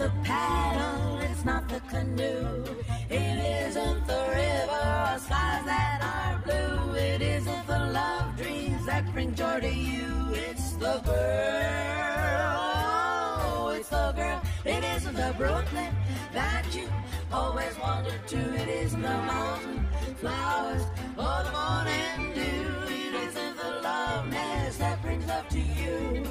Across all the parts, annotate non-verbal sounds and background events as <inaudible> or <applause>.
the paddle, it's not the canoe. It isn't the river or skies that are blue. It isn't the love dreams that bring joy to you. It's the girl, oh, it's the girl. It isn't the Brooklyn that you always wanted to. It isn't the mountain flowers or the morning dew. It isn't the loveliness that brings love to you.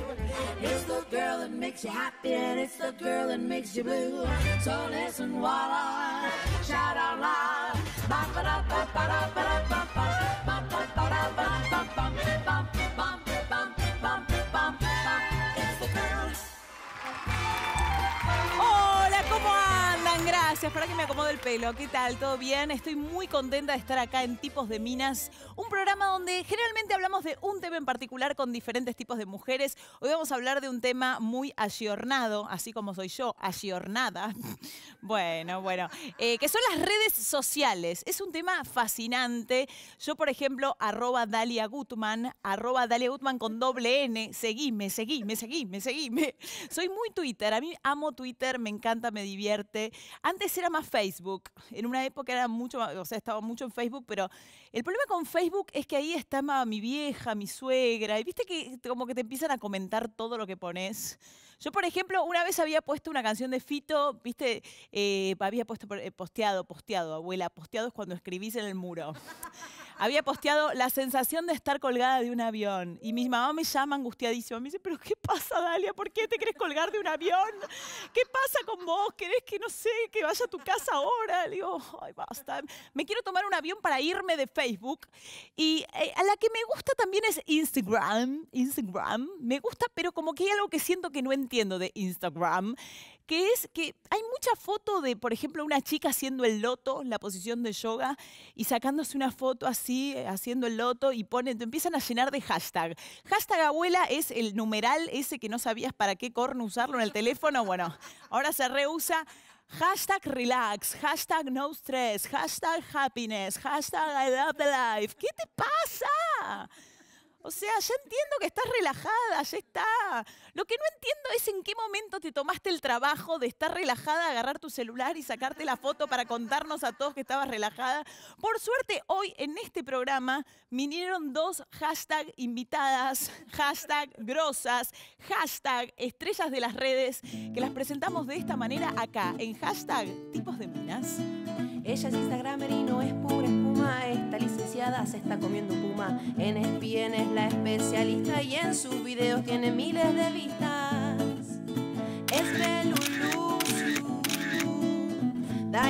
It's the girl that makes you happy and it's the girl that makes you blue. So listen while shout out loud. ba da ba da ba Gracias. Para que me acomodo el pelo. ¿Qué tal? ¿Todo bien? Estoy muy contenta de estar acá en Tipos de Minas, un programa donde generalmente hablamos de un tema en particular con diferentes tipos de mujeres. Hoy vamos a hablar de un tema muy ayornado, así como soy yo, ayornada. <laughs> bueno, bueno. Eh, que son las redes sociales. Es un tema fascinante. Yo, por ejemplo, arroba Dalia Gutman, arroba Dalia Gutman con doble N. Seguime, seguime, seguime, seguime. Soy muy Twitter. A mí amo Twitter, me encanta, me divierte. Antes era más Facebook, en una época era mucho o sea, estaba mucho en Facebook, pero el problema con Facebook es que ahí está mi vieja, mi suegra, y viste que como que te empiezan a comentar todo lo que pones. Yo, por ejemplo, una vez había puesto una canción de Fito, viste, eh, había puesto eh, posteado, posteado, abuela, posteado es cuando escribís en el muro había posteado la sensación de estar colgada de un avión. Y mi mamá me llama angustiadísima. Me dice, ¿pero qué pasa, Dalia? ¿Por qué te querés colgar de un avión? ¿Qué pasa con vos? ¿Querés que, no sé, que vaya a tu casa ahora? Le digo, ay, basta. Me quiero tomar un avión para irme de Facebook. Y eh, a la que me gusta también es Instagram. Instagram. Me gusta, pero como que hay algo que siento que no entiendo de Instagram, que es que hay mucha foto de, por ejemplo, una chica haciendo el loto, la posición de yoga, y sacándose una foto así, eh, haciendo el loto, y ponen, te empiezan a llenar de hashtag. Hashtag abuela es el numeral ese que no sabías para qué corno usarlo en el teléfono. Bueno, ahora se reusa. Hashtag relax, hashtag no stress, hashtag happiness, hashtag I love the life. ¿Qué te pasa? O sea, ya entiendo que estás relajada, ya está. Lo que no entiendo es en qué momento te tomaste el trabajo de estar relajada, agarrar tu celular y sacarte la foto para contarnos a todos que estabas relajada. Por suerte, hoy en este programa vinieron dos hashtag invitadas, hashtag grosas, hashtag estrellas de las redes, que las presentamos de esta manera acá, en hashtag tipos de minas. Ella es Instagramer y no es pura espuma. Esta licenciada se está comiendo puma. En ESPN es la especialista y en sus videos tiene miles de vistas. Es Belulú.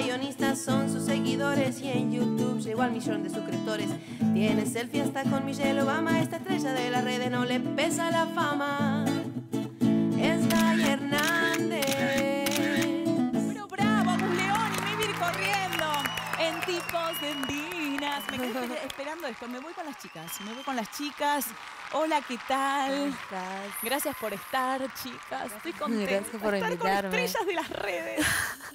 dionistas son sus seguidores y en YouTube llegó al millón de suscriptores. Tiene selfie hasta con Michelle Obama. Esta estrella de las redes no le pesa la fama. Me quedé <laughs> esperando esto. Me voy con las chicas. Me voy con las chicas. Hola, ¿qué tal? Gracias por estar, chicas. Estoy contenta de estar con estrellas de las redes. <laughs>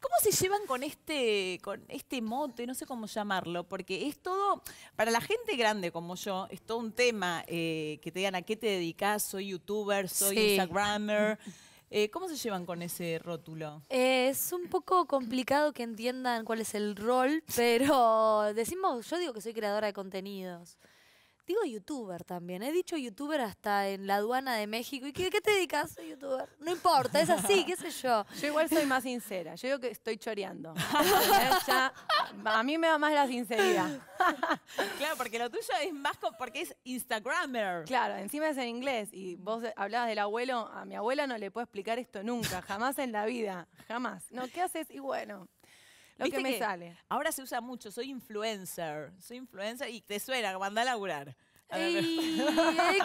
¿Cómo se llevan con este, con este mote? No sé cómo llamarlo, porque es todo, para la gente grande como yo, es todo un tema eh, que te digan a qué te dedicas, soy youtuber, soy instagrammer. <laughs> Eh, ¿Cómo se llevan con ese rótulo? Eh, es un poco complicado que entiendan cuál es el rol, pero decimos, yo digo que soy creadora de contenidos. Digo youtuber también. He dicho youtuber hasta en la aduana de México. ¿Y qué, te dedicas? Soy youtuber. No importa, es así, qué sé yo. Yo igual soy más sincera. Yo digo que estoy choreando. <laughs> a mí me va más la sinceridad. <laughs> claro, porque lo tuyo es más porque es Instagrammer. Claro, encima es en inglés. Y mm. vos hablabas del abuelo, a mi abuela no le puedo explicar esto nunca, <laughs> jamás en la vida, jamás. No, ¿qué haces? Y bueno. Lo que me sale. Ahora se usa mucho, soy influencer. Soy influencer y te suena, mandá a laburar. es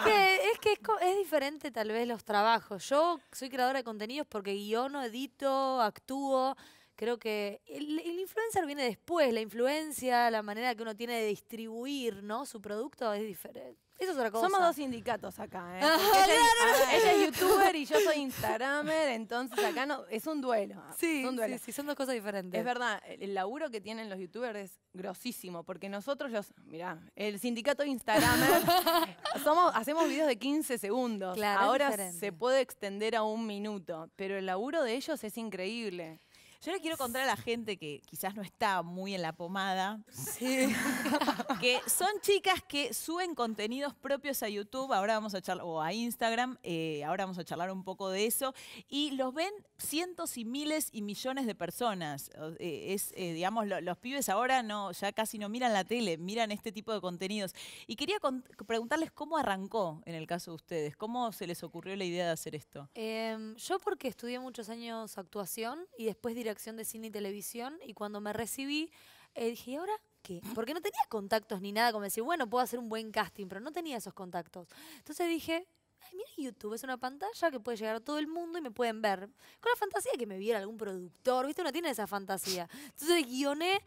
que, es, es, diferente tal vez los trabajos. Yo soy creadora de contenidos porque guiono, edito, actúo. Creo que el, influencer viene después, la influencia, la manera que uno tiene de distribuir ¿no? su producto es diferente. Eso es otra cosa. Somos dos sindicatos acá, ¿eh? <laughs> Ah, ah, ella, es youtuber y yo soy instagramer, entonces acá no, es un duelo. Sí, son dos cosas diferentes. Es verdad, el laburo que tienen los youtubers es grosísimo, porque nosotros los, mirá, el sindicato instagramer, <laughs> somos, hacemos videos de 15 segundos. Ahora se puede extender a un minuto, pero el laburo de ellos es increíble. Yo les quiero contar a la gente que quizás no está muy en la pomada, sí. <laughs> que son chicas que suben contenidos propios a YouTube, ahora vamos a charlar, o a Instagram, eh, ahora vamos a charlar un poco de eso, y los ven cientos y miles y millones de personas. Eh, es, eh, digamos, los pibes ahora no, ya casi no miran la tele, miran este tipo de contenidos. Y quería preguntarles cómo arrancó en el caso de ustedes, cómo se les ocurrió la idea de hacer esto. Em, yo porque estudié muchos años actuación y después diré, acción de cine y televisión y cuando me recibí eh, dije, ¿y ahora qué? Porque no tenía contactos ni nada como decir, bueno, puedo hacer un buen casting, pero no tenía esos contactos. Entonces dije, Ay, mira YouTube, es una pantalla que puede llegar a todo el mundo y me pueden ver. Con la fantasía de que me viera algún productor, ¿viste? Uno tiene esa fantasía. Entonces guioné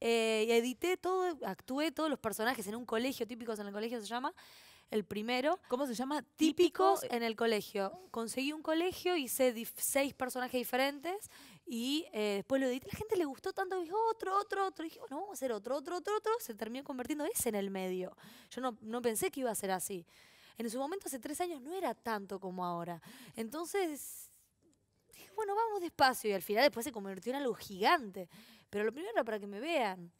eh, y edité todo, actué todos los personajes en un colegio, típicos en el colegio se llama, el primero. ¿Cómo se llama? Típicos, típicos en el colegio. Conseguí un colegio, hice seis personajes diferentes y eh, después lo edité, la gente le gustó tanto, dijo otro, otro, otro. Y dije, bueno, vamos a hacer otro, otro, otro, otro. Se terminó convirtiendo ese en el medio. Yo no, no pensé que iba a ser así. En su momento, hace tres años, no era tanto como ahora. Entonces, dije, bueno, vamos despacio. Y al final después se convirtió en algo gigante. Pero lo primero era para que me vean.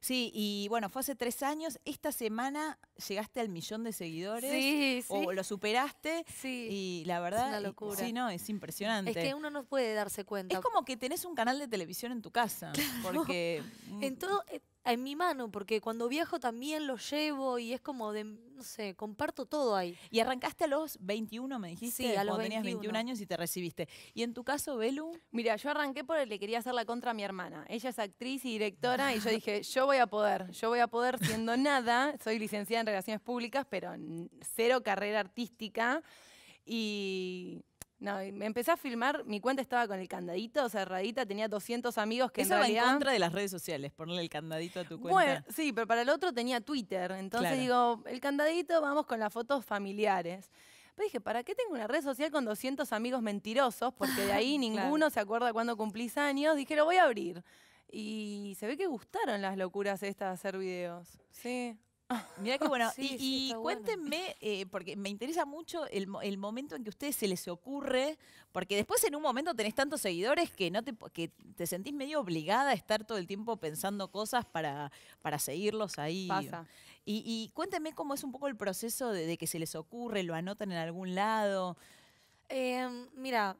Sí, y bueno, fue hace tres años. Esta semana llegaste al millón de seguidores. O lo superaste. Sí. Y la verdad. Es Sí, no, es impresionante. Es que uno no puede darse cuenta. Es como que tenés un canal de televisión en tu casa. <laughs> Porque. en todo. Eh, en mi mano, porque cuando viajo también lo llevo y es como de, no sé, comparto todo ahí. Y arrancaste a los 21, me dijiste, sí, a los cuando tenías 21 años y te recibiste. ¿Y en tu caso, Belu? Mira, yo arranqué porque le quería hacer la contra a mi hermana. Ella es actriz y directora y yo dije, yo voy a poder, yo voy a poder siendo <laughs> nada, soy licenciada en Relaciones Públicas, pero cero carrera artística. Y no, me empecé a filmar, mi cuenta estaba con el candadito cerradita, tenía 200 amigos que Eso en en contra de las redes sociales, ponerle el candadito a tu cuenta. Bueno, sí, pero para el otro tenía Twitter, entonces digo, el candadito, vamos con las fotos familiares. Pero dije, ¿para qué tengo una red social con 200 amigos mentirosos? Porque de ahí <laughs> ninguno se acuerda cuando cumplís años. Dije, lo voy a abrir. Y se ve que gustaron las locuras estas de hacer videos. Sí. <laughs> Mira qué bueno. <laughs> y, cuéntenme, eh, porque me interesa mucho el, momento en que a ustedes se les ocurre, porque después en un momento tenés tantos seguidores que no te, te sentís medio obligada a estar todo el tiempo pensando cosas para, para seguirlos ahí. Pasa. Y, y, cuéntenme cómo es un poco el proceso de, que se les ocurre, lo anotan en algún lado. Eh, mira,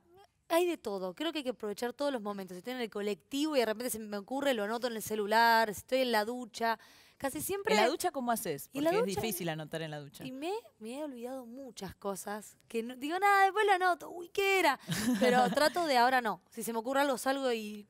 hay de todo. Creo que hay que aprovechar todos los momentos. Si estoy en el colectivo y de repente se me ocurre, lo anoto en el celular, estoy en la ducha. Casi siempre. ¿En la ducha cómo haces? Porque es difícil anotar en la ducha. Y me, me he olvidado muchas cosas. Que digo, nada, después lo anoto. Uy, ¿qué era? Pero <laughs> trato de ahora no. Si se me ocurre algo, salgo y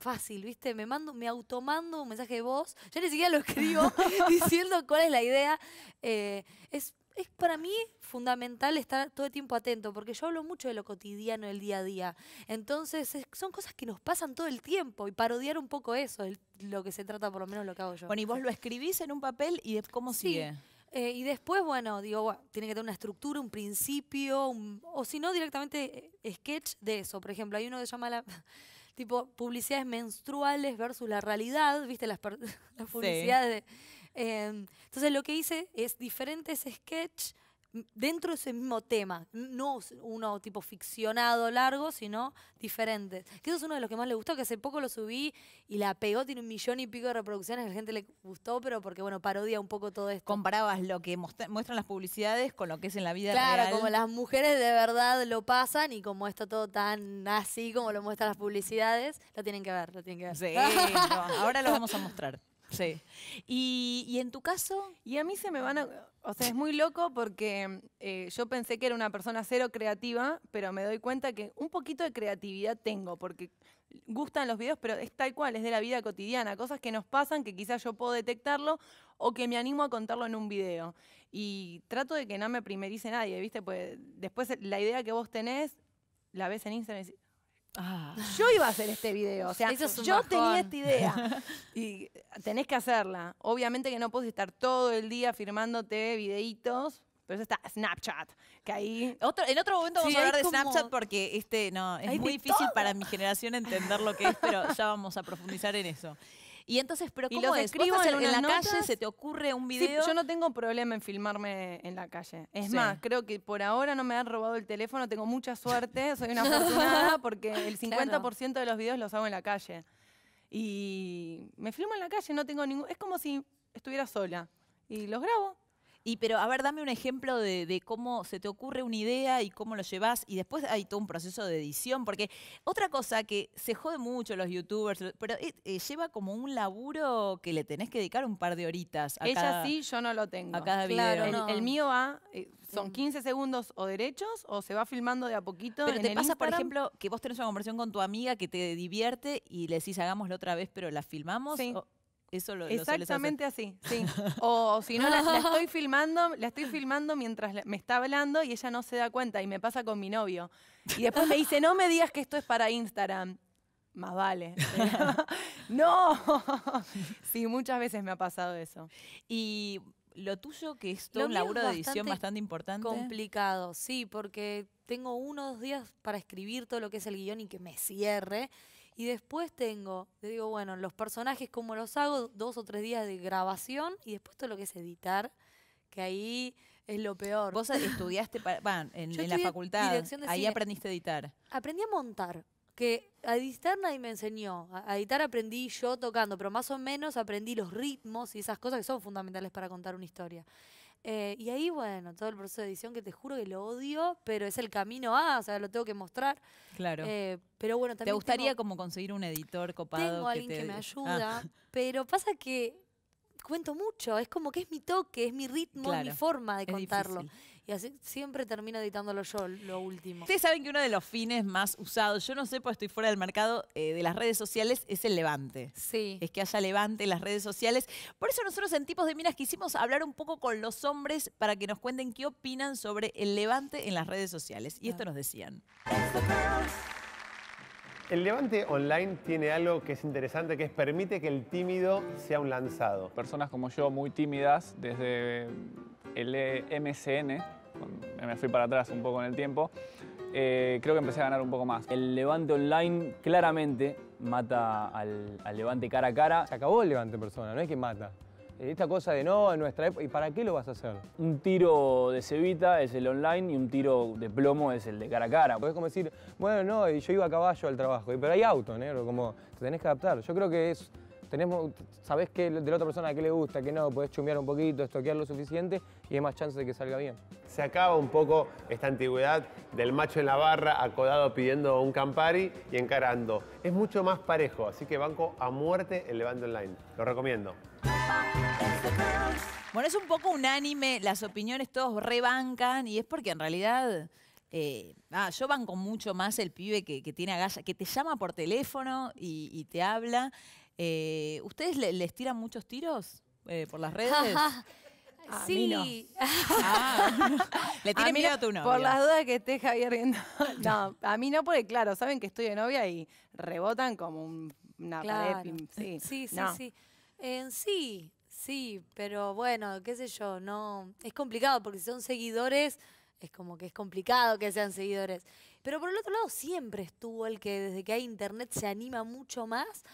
fácil, ¿viste? Me mando, me automando un mensaje de voz, Yo ni siquiera lo escribo <laughs> <laughs> diciendo cuál es la idea. Eh, es es para mí fundamental estar todo el tiempo atento, porque yo hablo mucho de lo cotidiano, del día a día. Entonces, son cosas que nos pasan todo el tiempo y parodiar un poco eso, es lo que se trata, por lo menos lo que hago yo. Bueno, y vos lo escribís en un papel y cómo sigue. Eh, y después, bueno, digo, tiene que tener una estructura, un principio, o si no, directamente eh, sketch de eso. Por ejemplo, hay uno que se llama la, <laughs> tipo publicidades menstruales versus la realidad, ¿viste? Las, <laughs> publicidades de Em, entonces lo que hice es diferentes sketches mm, dentro de ese mismo tema, no uno tipo ficcionado largo, sino diferentes. Que eso es uno de los que más le gustó, que hace poco lo subí y la pegó, tiene un millón y pico de reproducciones, a la gente le gustó, pero porque bueno, parodia un poco todo esto. Comparabas lo que muestran las publicidades con lo que es en la vida real. Claro, como las mujeres de verdad lo pasan y como está todo tan así como lo muestran las publicidades, lo tienen que ver, lo tienen que ver. Sí, ahora lo vamos a mostrar. <laughs> Sí. ¿Y, en tu caso? Y a mí se me van a... O sea, es muy loco porque eh, yo pensé que era una persona cero creativa, pero me doy cuenta que un poquito de creatividad tengo, porque gustan los videos, pero es tal cual, es de la vida cotidiana, cosas que nos pasan que quizás yo puedo detectarlo o que me animo a contarlo en un video. Y trato de que no me primerice nadie, ¿viste? Pues después la idea que vos tenés, la ves en Instagram Ah. Yo iba a hacer este video, o sea, yo tenía esta idea <laughs> y eh, tenés que hacerla. Obviamente que no puedes estar todo el día firmándote videitos, pero está Snapchat, que ahí... Otro, en otro momento vamos a hablar de Snapchat porque este no es muy difícil para mi generación entender lo que es, pero ya vamos a profundizar en eso. Y entonces, pero ¿cómo en, la calle? ¿Se te ocurre un video? yo no tengo problema en filmarme en la calle. Es más, creo que por ahora no me han robado el teléfono, tengo mucha suerte, soy una afortunada porque el 50% de los videos los hago en la calle. Y me filmo en la calle, no tengo ningún... Es como si estuviera sola. Y los grabo. Y pero, a ver, dame un ejemplo de, cómo se te ocurre una idea y cómo lo llevas. Y después hay todo un proceso de edición, porque otra cosa que se jode mucho los youtubers, pero eh, eh, lleva como un laburo que le tenés que dedicar un par de horitas. A Ella sí, yo no lo tengo. A cada video. El, mío va, eh, son 15 mm. segundos o derechos, o se va filmando de a poquito. Pero te pasa, por ejemplo, que vos tenés una conversación con tu amiga que te divierte y le decís, hagámoslo otra vez, pero la filmamos. Sí. Eso lo, Exactamente así, sí. O, si no, la, estoy filmando, la estoy filmando mientras me está hablando y ella no se da cuenta y me pasa con mi novio. Y después me dice, no me digas que esto es para Instagram. Más vale. <laughs> no. sí, muchas veces me ha pasado eso. Y lo tuyo, que es un laburo de edición bastante importante. Complicado, sí, porque tengo unos días para escribir todo lo que es el guión y que me cierre. Y después tengo, te digo, bueno, los personajes, ¿cómo los hago? Dos o tres días de grabación y después todo lo que es editar, que ahí es lo peor. Vos estudiaste bueno, en, la facultad, ahí aprendiste a editar. Aprendí a montar, que a editar nadie me enseñó. A editar aprendí yo tocando, pero más o menos aprendí los ritmos y esas cosas que son fundamentales para contar una historia. Eh, y ahí, bueno, todo el proceso de edición que te juro que lo odio, pero es el camino A, o sea, lo tengo que mostrar. Claro. Eh, pero bueno, también. ¿Te gustaría como conseguir un editor copado? Tengo alguien que, me ah. ayuda, <laughs> pero pasa que cuento mucho, es como que es mi toque, es mi ritmo, es mi forma de contarlo. Y así siempre termino editándolo yo, lo último. Ustedes saben que uno de los fines más usados, yo no sé, porque estoy fuera del mercado eh, de las redes sociales, es el levante. Sí. Es que haya levante en las redes sociales. Por eso nosotros en Tipos de Minas quisimos hablar un poco con los hombres para que nos cuenten qué opinan sobre el levante en las redes sociales. Y esto ah. nos decían. El levante online tiene algo que es interesante, que es permite que el tímido sea un lanzado. Personas como yo, muy tímidas, desde el e MCN, me fui para atrás un poco en el tiempo, eh, creo que empecé a ganar un poco más. El levante online claramente mata al, levante cara a cara. Se acabó el levante persona, no es que mata. Esta cosa de no, en nuestra época, ¿y para qué lo vas a hacer? Un tiro de cebita es el online y un tiro de plomo es el de cara a cara. Puedes como decir, bueno, no, yo iba a caballo al trabajo, pero hay auto, negro, como te tenés que adaptar. Yo creo que es tenemos, sabés que de la otra persona que le gusta, que no, puedes chumear un poquito, estoquear lo suficiente y hay más chance de que salga bien. Se acaba un poco esta antigüedad del macho en la barra, acodado pidiendo un Campari y encarando. Es mucho más parejo, así que banco a muerte el Levante Online. Lo recomiendo. Bueno, es un poco unánime, las opiniones todos rebancan y es porque en realidad... Eh, ah, yo banco mucho más el pibe que, tiene agallas, que te llama por teléfono y te habla eh, ¿Ustedes les tiran muchos tiros eh, por las redes? <laughs> sí. Ah. <laughs> le tiene miedo a tu novia. Por las dudas que esté Javier riendo. <laughs> No, a mí no, porque claro, saben que estoy de novia y rebotan como una pared. Sí, sí, sí. Sí. sí, sí, pero bueno, qué sé yo, no. Es complicado porque si son seguidores, es como que es complicado que sean seguidores. Pero por el otro lado, siempre estuvo el que desde que hay internet se anima mucho más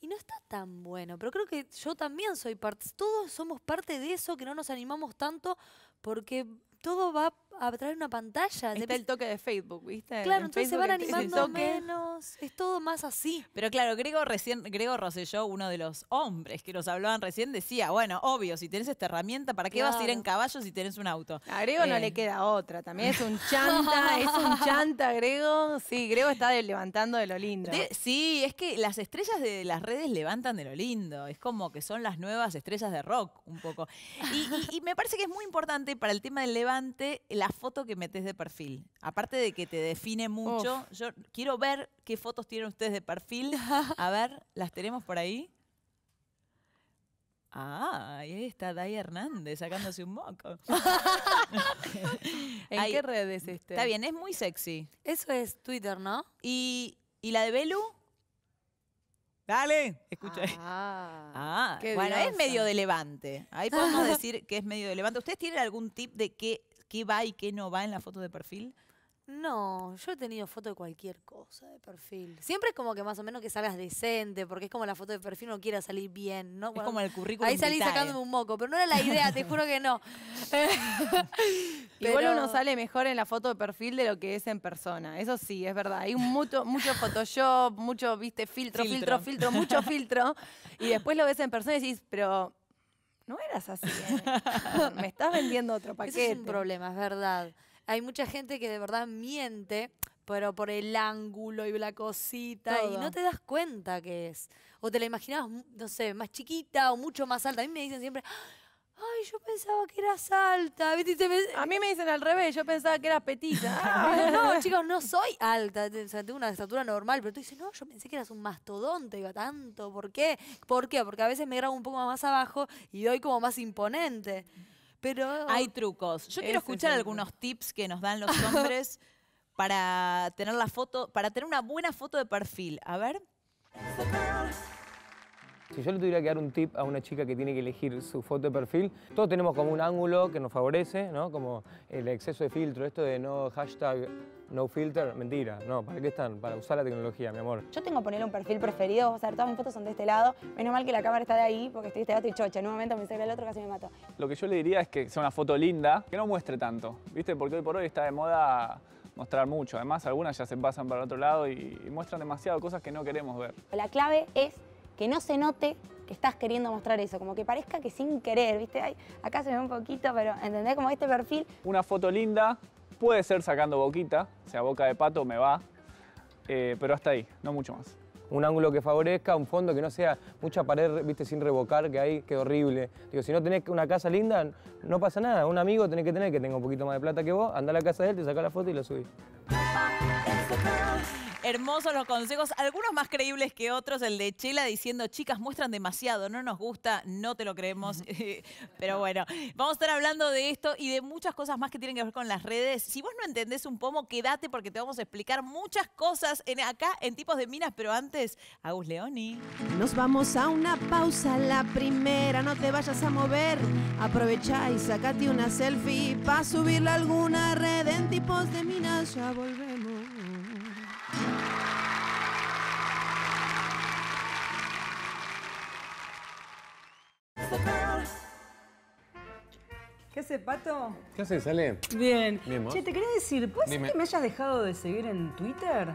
y no está tan bueno, pero creo que yo también soy parte, todos somos parte de eso, que no nos animamos tanto porque todo va a traer una pantalla. Está el toque de Facebook, ¿viste? Claro, entonces se van animando menos, es todo más así. Pero claro, Grego recién, Grego Rosselló, uno de los hombres que nos hablaban recién, decía, bueno, obvio, si tenés esta herramienta, ¿para qué vas a ir en caballo si tenés un auto? A Grego no le eh. queda otra, también es un <laughs> chanta, es un <laughs> chanta, Grego. Sí, Grego está levantando de lo lindo. sí, es que las estrellas de las redes levantan de lo lindo, es como que son las nuevas estrellas de rock, un poco. y, y me parece que es muy importante para el tema del levante la foto que metes de perfil. Aparte de que te define mucho, yo quiero ver qué fotos tienen ustedes de perfil. <laughs> A ver, ¿las tenemos por ahí? Ah, ahí está Day Hernández sacándose un moco. <laughs> ¿En qué redes este? Está bien, es muy sexy. Eso es Twitter, ¿no? ¿Y, y la de Belu? Dale, escucha. Ah, ah bueno, es medio de levante. Ahí podemos <laughs> decir que es medio de levante. ¿Ustedes tienen algún tip de qué qué va y qué no va en la foto de perfil? No, yo he tenido foto de cualquier cosa de perfil. Siempre es como que más o menos que salgas decente, porque es como la foto de perfil no quiera salir bien, ¿no? es como el currículum. Ahí salí sacándome un moco, pero no era la idea, te juro que no. <laughs> Igual uno sale mejor en la foto de perfil de lo que es en persona. Eso sí, es verdad. Hay mucho, mucho Photoshop, mucho, viste, filtro, filtro, filtro, filtro mucho <laughs> filtro. Y después lo ves en persona y decís, pero no eras así. ¿eh? <laughs> Me estás vendiendo otro paquete. Ese es un problema, es verdad. Hay mucha gente que de verdad miente, pero por el ángulo y la cosita, y no te das cuenta que es. O te la imaginabas, no sé, más chiquita o mucho más alta. A mí me dicen siempre, Ay, yo pensaba que eras alta. A mí me dicen al revés, yo pensaba que eras petita. <laughs> Ah, no, chicos, no soy alta. tengo una estatura normal, pero tú dices, no, yo pensé que eras un mastodonte, iba tanto. ¿Por qué? ¿Por qué? Porque a veces me grabo un poco más abajo y doy como más imponente. Pero. Hay trucos. Yo quiero escuchar algunos tips que nos dan los <laughs> hombres para tener la foto, para tener una buena foto de perfil. A ver. Si yo le tuviera que dar un tip a una chica que tiene que elegir su foto de perfil, todos tenemos como un ángulo que nos favorece, ¿no? Como el exceso de filtro, esto de no hashtag no filter, mentira, no, ¿para qué están? Para usar la tecnología, mi amor. Yo tengo que poner un perfil preferido, O sea, todas mis fotos son de este lado, menos mal que la cámara está de ahí, porque estoy de y chocha, en un momento me salió el otro y casi me mató. Lo que yo le diría es que sea una foto linda, que no muestre tanto, ¿viste? Porque hoy por hoy está de moda mostrar mucho, además algunas ya se pasan para el otro lado y muestran demasiado cosas que no queremos ver. La clave es que no se note que estás queriendo mostrar eso, como que parezca que sin querer, ¿viste? Ay, acá se ve un poquito, pero ¿entendés como este perfil? Una foto linda puede ser sacando boquita, o sea, boca de pato me va, eh, pero hasta ahí, no mucho más un ángulo que favorezca, un fondo que no sea mucha pared, viste, sin revocar, que ahí qué horrible. Digo, si no tenés una casa linda, no pasa nada. Un amigo tenés que tener que tenga un poquito más de plata que vos, anda a la casa de él, te saca la foto y la subís. Hermosos los consejos, algunos más creíbles que otros. El de Chela diciendo, chicas, muestran demasiado, no nos gusta, no te lo creemos. <laughs> Pero bueno, vamos a estar hablando de esto y de muchas cosas más que tienen que ver con las redes. Si vos no entendés un pomo, quédate porque te vamos a explicar muchas cosas en, acá en Tipos de Minas. Pero antes, Agus Leoni. Nos vamos a una pausa, la primera. No te vayas a mover. Aprovechá y sacate una selfie para subirla alguna red en Tipos de Minas. Ya volvemos. ¿Qué hace, Pato? ¿Qué hace, sale? Bien. Bien che, te quería decir, ¿puede ser que me hayas dejado de seguir en Twitter?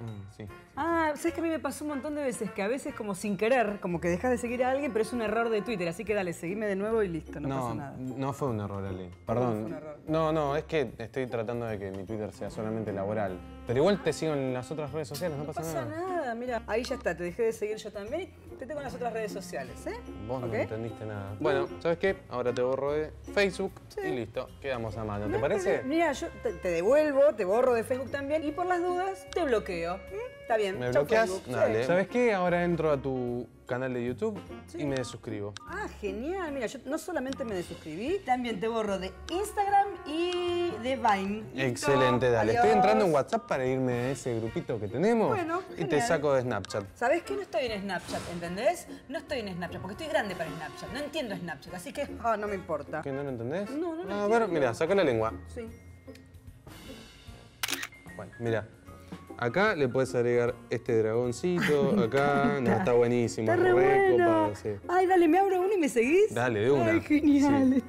Mm, sí. Ah, sabes que a mí me pasó un montón de veces que a veces como sin querer, como que dejas de seguir a alguien, pero es un error de Twitter, así que dale, seguime de nuevo y listo, no, pasa nada. No no fue un error, Ali. Perdón. No, no, es que estoy tratando de que mi Twitter sea solamente laboral. Pero igual te sigo en las otras redes sociales, no, pasa, nada. No pasa nada, mira, ahí ya está, te dejé de seguir yo también y te tengo en las otras redes sociales, ¿eh? Vos no entendiste nada. Bueno, ¿sabes qué? Ahora te borro de Facebook y listo, quedamos a mano, ¿te parece? Mira, yo te, devuelvo, te borro de Facebook también y por las dudas te bloqueo. Está bien. ¿Me pues, bloqueas? Dale. ¿Sabes qué? Ahora entro a tu canal de YouTube y me desuscribo. Ah, genial. Mira, yo no solamente me desuscribí, también te borro de Instagram y de Vine. Excelente, dale. Estoy entrando en WhatsApp para irme a ese grupito que tenemos y te saco de Snapchat. ¿Sabes qué? No estoy en Snapchat, ¿entendés? No estoy en Snapchat porque estoy grande para Snapchat. No entiendo Snapchat, así que ah, no me importa. ¿Qué no lo entendés? No, no, no. A ver, mira, saca la lengua. Sí. Bueno, mira. Acá le puedes agregar este dragoncito, acá, no, está buenísimo. Está re Ay, dale, me abro uno y me seguís. Dale, de una. Ay, genial,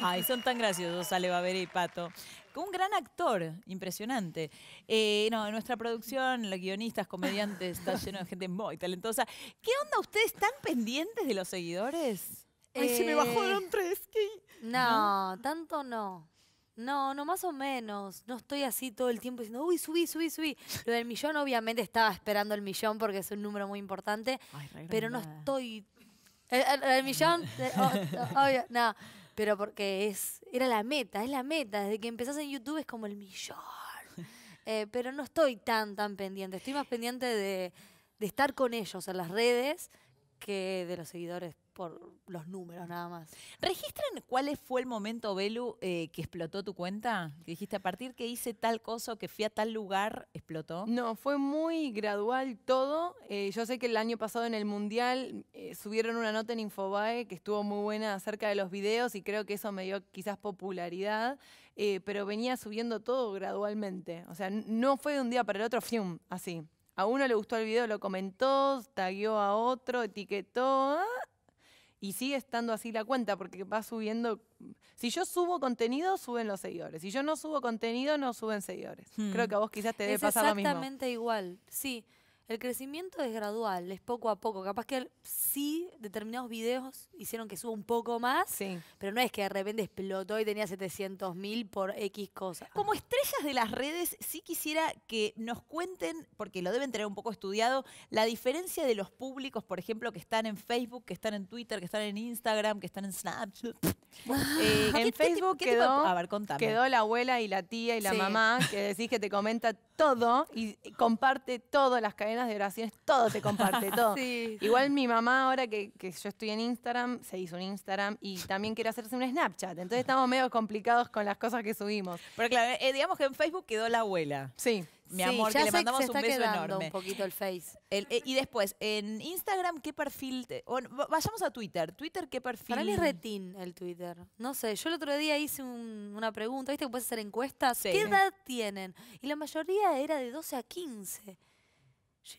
Ay, son tan graciosos, Ale Baveri y Pato. Un gran actor, impresionante. Eh, no, nuestra producción, los guionistas, comediantes, está lleno de gente muy talentosa. ¿Qué onda? ¿Ustedes están pendientes de los seguidores? Ay, se me bajó eh, tres. ¿qué? no, tanto no. No, no, más o menos. No estoy así todo el tiempo diciendo, uy, subí, subí, subí. Lo del millón, obviamente, estaba esperando el millón porque es un número muy importante. pero no estoy. El, millón, eh, no. Pero porque es, era la meta, es la meta. Desde que empezás en YouTube es como el millón. <laughs> Eh, pero no estoy tan, tan pendiente. Estoy más pendiente de, de estar con ellos en las redes que de los seguidores por los números nada más. ¿Registran cuál fue el momento, Belu, eh, que explotó tu cuenta? Que dijiste, a partir que hice tal cosa, que fui a tal lugar, explotó. No, fue muy gradual todo. Eh, yo sé que el año pasado en el Mundial eh, subieron una nota en Infobae que estuvo muy buena acerca de los videos y creo que eso me dio quizás popularidad, pero venía subiendo todo gradualmente. O sea, no fue de un día para el otro, fium, así. A uno le gustó el video, lo comentó, tagueó a otro, etiquetó, y sigue estando así la cuenta porque va subiendo. Si yo subo contenido, suben los seguidores. Si yo no subo contenido, no suben seguidores. Hmm. Creo que a vos quizás te dé pasar lo mismo. Exactamente igual, sí. El crecimiento es gradual, es poco a poco. Capaz que sí, determinados videos hicieron que suba un poco más, pero no es que de repente explotó y tenía 700.000 por X cosas. Como estrellas de las redes, sí quisiera que nos cuenten, porque lo deben tener un poco estudiado, la diferencia de los públicos, por ejemplo, que están en Facebook, que están en Twitter, que están en Instagram, que están en Snapchat. <laughs> Eh, ah, en Facebook quedó, a ver, quedó la abuela y la tía y la mamá, que decís que te comenta todo y comparte todas las cadenas de oraciones, todo te comparte, todo. <laughs> Igual mi mamá, ahora que, yo estoy en Instagram, se hizo un Instagram y también quiere hacerse un Snapchat. Entonces estamos medio complicados con las cosas que subimos. Pero claro, eh, digamos que en Facebook quedó la abuela. Sí. Mi amor, que le mandamos un beso enorme. un poquito el face. Eh, y después, en Instagram, ¿qué perfil? vayamos a Twitter. ¿Twitter qué perfil? Para mí es retín el Twitter. No sé, yo el otro día hice una pregunta, ¿viste que puedes hacer encuestas? ¿Qué edad tienen? Y la mayoría era de 12 a 15.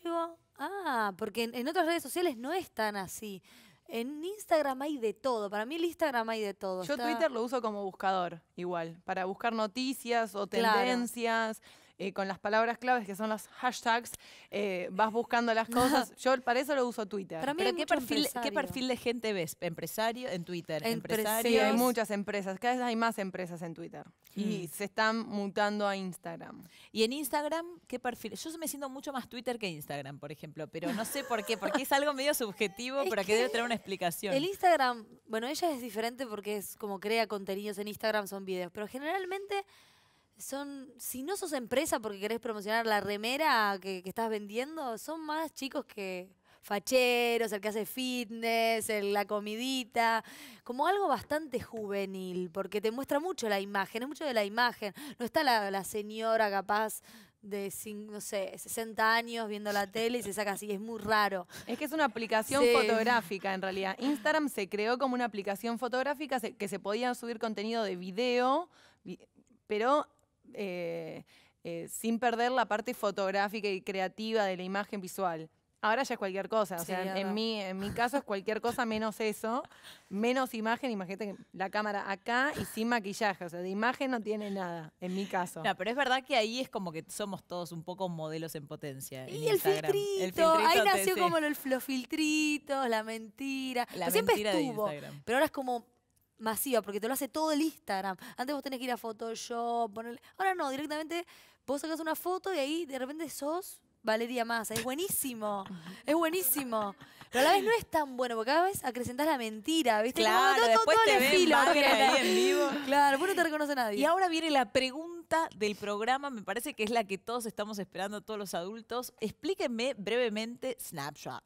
Yo ah, porque en, otras redes sociales no es tan así. En Instagram hay de todo. Para mí el Instagram hay de todo. Yo Twitter lo uso como buscador, igual, para buscar noticias o tendencias. Eh, con las palabras claves que son los hashtags, eh, vas buscando las cosas. Yo para eso lo uso Twitter. Pero mira ¿qué, perfil, ¿qué perfil de gente ves? ¿Empresario en Twitter? ¿Empresario? Sí, hay muchas empresas. Cada vez hay más empresas en Twitter. Y mm. se están mutando a Instagram. ¿Y en Instagram qué perfil? Yo me siento mucho más Twitter que Instagram, por ejemplo. Pero no sé por qué, porque es algo medio subjetivo, <laughs> pero que debe tener una explicación. El Instagram, bueno, ella es diferente porque es como crea contenidos en Instagram, son videos. Pero generalmente son, si no sos empresa porque querés promocionar la remera que, estás vendiendo, son más chicos que facheros, el que hace fitness, la comidita, como algo bastante juvenil, porque te muestra mucho la imagen, es mucho de la imagen. No está la, señora capaz de, no sé, 60 años viendo la tele y se saca así, es muy raro. Es que es una aplicación fotográfica en realidad. Instagram se creó como una aplicación fotográfica que se podía subir contenido de video, pero eh, eh, sin perder la parte fotográfica y creativa de la imagen visual. Ahora ya es cualquier cosa, o sea, en, mi, en mi caso es cualquier cosa menos eso, menos imagen, imagínate la cámara acá y sin maquillaje, o sea, de imagen no tiene nada, en mi caso. pero es verdad que ahí es como que somos todos un poco modelos en potencia. Y el, Filtrito, ahí nació como los, filtritos, la mentira, la siempre estuvo, pero ahora es como masiva, porque te lo hace todo el Instagram. Antes vos tenés que ir a Photoshop, ponerle... Ahora no, directamente vos sacas una foto y ahí de repente sos Valeria Massa. Es buenísimo, es buenísimo. Pero a la vez no es tan bueno, porque cada vez acrecentás la mentira, ¿viste? Claro, después te ven en Claro, vos no te reconoce nadie. Y ahora viene la pregunta del programa, me parece que es la que todos estamos esperando, todos los adultos. Explíquenme brevemente Snapchat.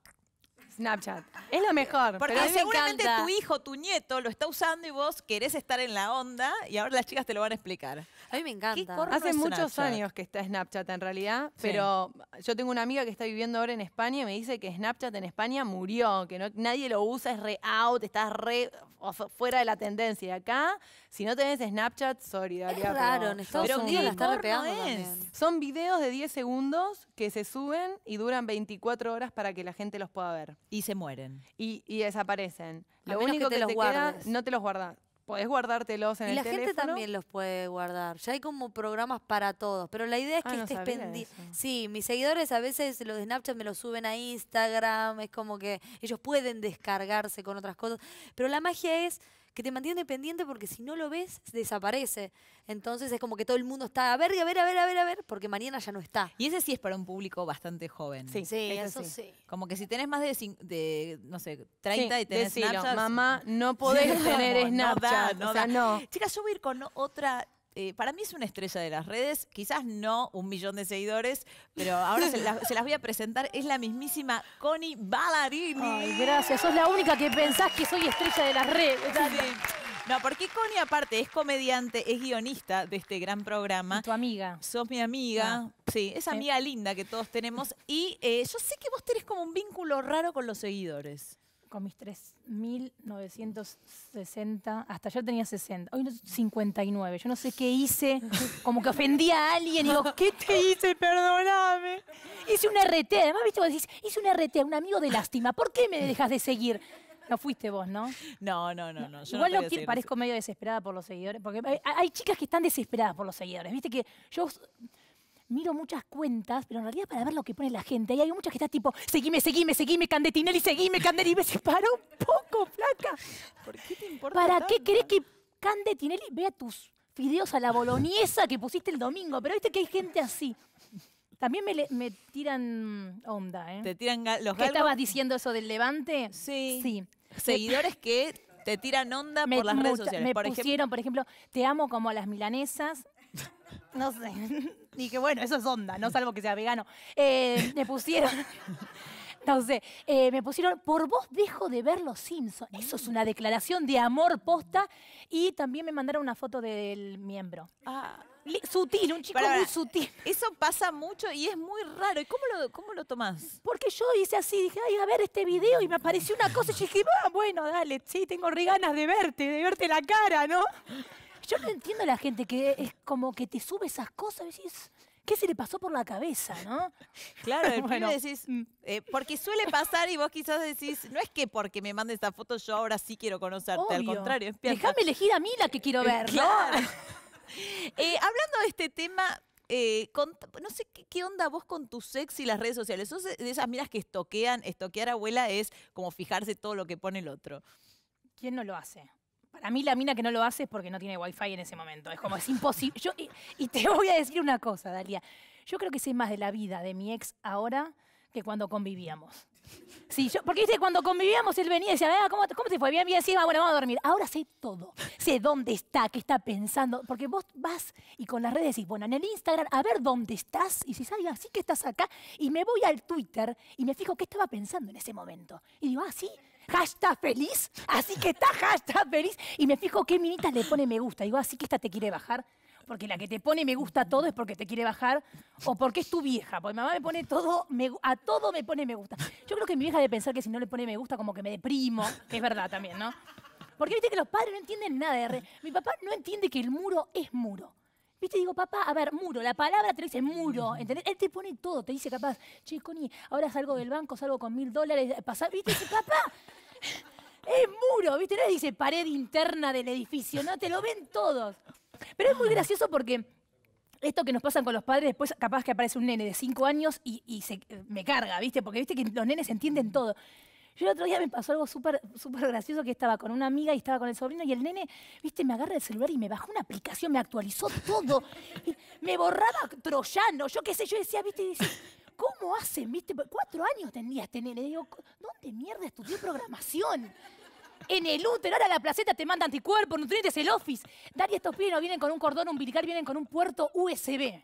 Snapchat. Es lo mejor. Porque seguramente tu hijo, tu nieto lo está usando y vos querés estar en la onda y ahora las chicas te lo van a explicar. A mí me encanta. Hace muchos años que está Snapchat en realidad, pero yo tengo una amiga que está viviendo ahora en España y me dice que Snapchat en España murió, que no, nadie lo usa, es re out, estás re fuera de la tendencia. Y acá, si no tenés Snapchat, sorry, Es raro, pero Unidos Son videos de 10 segundos que se suben y duran 24 horas para que la gente los pueda ver. Y se mueren. Y, desaparecen. lo único que, te los te no te los guardas podés guardártelos en el teléfono. Y la gente también los puede guardar. Ya hay como programas para todos, pero la idea es que ah, estés pendiente. Sí, mis seguidores a veces los de Snapchat me los suben a Instagram, es como que ellos pueden descargarse con otras cosas, pero la magia es que te mantiene pendiente porque si no lo ves, desaparece. Entonces es como que todo el mundo está a ver, a ver, a ver, a ver, a ver, porque Mariana ya no está. Y ese sí es para un público bastante joven. Sí, sí eso sí. Como que si tenés más de, de no sé, 30 y tenés decilo, Mamá, no podés tener <laughs> Snapchat. No o sea, no. Chicas, yo voy a ir con otra eh, para mí es una estrella de las redes, quizás no un millón de seguidores, pero ahora se, <laughs> las voy a presentar. Es la mismísima Connie Ballarini. Ay, gracias. Sos la única que pensás que soy estrella de las redes. No, porque Connie aparte es comediante, es guionista de este gran programa. tu amiga. Sos mi amiga. Ah. Sí, es amiga linda que todos tenemos. Y eh, yo sé que vos tenés como un vínculo raro con los seguidores con mis 3.960, hasta ayer tenía 60, hoy no 59. Yo no sé qué hice, como que ofendí a alguien y digo, ¿qué te hice? Perdóname. Hice una RT, además, viste, vos decís, hice un RT, un amigo de lástima, ¿por qué me dejas de seguir? No fuiste vos, ¿no? No, no, no, no. Igual no, quiero, parezco medio desesperada por los seguidores, porque hay, chicas que están desesperadas por los seguidores, viste que yo miro muchas cuentas, pero en realidad para ver lo que pone la gente. Y hay muchas que están tipo, seguime, seguime, seguime, Candetinelli, seguime, Candetinelli. Y me <laughs> separó un poco, flaca. ¿Por qué te importa ¿Para qué querés que Candetinelli vea tus videos a la boloniesa que pusiste el domingo? Pero viste que hay gente así. También me, tiran onda, ¿eh? Te tiran los ¿Qué estabas diciendo eso del levante? Sí. Sí. Seguidores que te tiran onda por las redes sociales. Me pusieron, por ejemplo, te amo como a las milanesas. No sé. <laughs> Dije, bueno, eso es onda, no salvo que sea vegano. Eh, me pusieron. <laughs> No sé, eh, me pusieron, por vos dejo de ver los Simpsons. Eso es una declaración de amor posta. Y también me mandaron una foto del miembro. Ah. Sutil, un chico muy sutil. Eso pasa mucho y es muy raro. ¿Y cómo lo, cómo lo tomás? Porque yo hice así, dije, ay, a ver este video y me apareció una cosa y dije, ah, bueno, dale, sí, tengo ganas de verte, de verte la cara, ¿no? Yo no entiendo a la gente que es como que te sube esas cosas decís, ¿qué se le pasó por la cabeza, no? <laughs> Claro, el <laughs> decís, mm, eh, porque suele pasar y vos quizás decís, no es que porque me mande esa foto yo ahora sí quiero conocerte, al contrario. Déjame elegir a mí la que quiero ver, <laughs> eh, hablando de este tema, eh, no sé ¿qué, onda vos con tu sex y las redes sociales. ¿Sos de esas miras que estoquean? Estoquear abuela es como fijarse todo lo que pone el otro. ¿Quién no lo hace? Para mí la mina que no lo hace es porque no tiene wifi en ese momento. Es como, es imposible. y, te voy a decir una cosa, Dalia. Yo creo que sé más de la vida de mi ex ahora que cuando convivíamos. Sí, yo, porque ¿viste? cuando convivíamos él venía y decía, ah, ¿cómo, ¿cómo, se fue? Bien, bien, sí, bueno, vamos a dormir. Ahora sé todo. Sé dónde está, qué está pensando. Porque vos vas y con las redes decís, bueno, en el Instagram, a ver dónde estás. Y si sabes, Sí que estás acá. Y me voy al Twitter y me fijo qué estaba pensando en ese momento. Y digo, ah, sí, hashtag feliz. Así que está hashtag feliz. Y me fijo qué minita le pone me gusta. Digo, así que esta te quiere bajar. Porque la que te pone me gusta todo es porque te quiere bajar o porque es tu vieja. Porque mamá me pone todo, me, a todo me pone me gusta. Yo creo que mi vieja de pensar que si no le pone me gusta, como que me deprimo. es verdad también, ¿no? Porque viste que los padres no entienden nada de re... Mi papá no entiende que el muro es muro. Viste, digo, papá, a ver, muro, la palabra te dice muro, ¿entendés? Él te pone todo, te dice capaz, che, Connie, ahora salgo del banco, salgo con mil dólares, eh, pasar, viste, dice, papá, es muro, ¿viste? le dice pared interna del edificio, no, te lo ven todos. Pero es muy ah. gracioso porque esto que nos pasa con los padres, después capaz que aparece un nene de cinco años y, se, eh, me carga, ¿viste? Porque viste que los nenes entienden mm. todo. Yo el otro día me pasó algo súper súper gracioso que estaba con una amiga y estaba con el sobrino y el nene, viste, me agarra el celular y me bajó una aplicación, me actualizó todo. <laughs> me borraba troyano, yo qué sé, yo decía, viste, ¿cómo hacen, viste? Cuatro años tenía este nene. digo, ¿dónde mierda estudió programación? en el útero. Ahora la placeta te manda anticuerpos, nutrientes, el office. Dani estos pibes vienen con un cordón umbilical, vienen con un puerto USB.